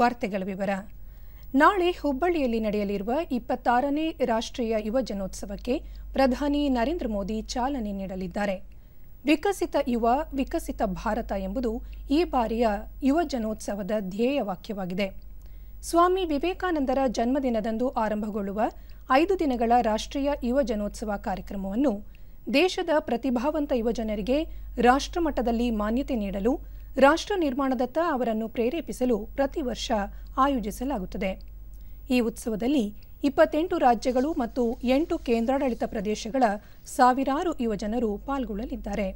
ವಾರ್ತೆಗಳ ವಿವರ ನಾಳೆ ಹುಬ್ಬಳ್ಳಿಯಲ್ಲಿ ನಡೆಯಲಿರುವ ಇಪ್ಪತ್ತಾರನೇ ರಾಷ್ಟ್ರೀಯ ಯುವ ಜನೋತ್ಸವಕ್ಕೆ ಪ್ರಧಾನಿ ನರೇಂದ್ರ ಮೋದಿ ಚಾಲನೆ ನೀಡಲಿದ್ದಾರೆ ವಿಕಸಿತ ಯುವ ವಿಕಸಿತ ಭಾರತ ಎಂಬುದು ಈ ಬಾರಿಯ ಯುವ ಜನೋತ್ಸವದ ಧ್ಯೇಯವಾಕ್ಯವಾಗಿದೆ ಸ್ವಾಮಿ ವಿವೇಕಾನಂದರ ಜನ್ಮದಿನದಂದು ಆರಂಭಗೊಳ್ಳುವ ಐದು ದಿನಗಳ ರಾಷ್ಟ್ರೀಯ ಯುವ ಜನೋತ್ಸವ ಕಾರ್ಯಕ್ರಮವನ್ನು ದೇಶದ ಪ್ರತಿಭಾವಂತ ಯುವಜನರಿಗೆ ರಾಷ್ಟ್ರಮಟ್ಟದಲ್ಲಿ ಮಾನ್ಯತೆ ನೀಡಲು ರಾಷ್ಟ್ರ ನಿರ್ಮಾಣದತ್ತ ಅವರನ್ನು ಪ್ರೇರೇಪಿಸಲು ಪ್ರತಿ ವರ್ಷ ಆಯೋಜಿಸಲಾಗುತ್ತದೆ ಈ ಉತ್ಸವದಲ್ಲಿ ಇಪ್ಪತ್ತೆಂಟು ರಾಜ್ಯಗಳು ಮತ್ತು ಎಂಟು ಕೇಂದ್ರಾಡಳಿತ ಪ್ರದೇಶಗಳ ಸಾವಿರಾರು ಯುವಜನರು ಪಾಲ್ಗೊಳ್ಳಲಿದ್ದಾರೆ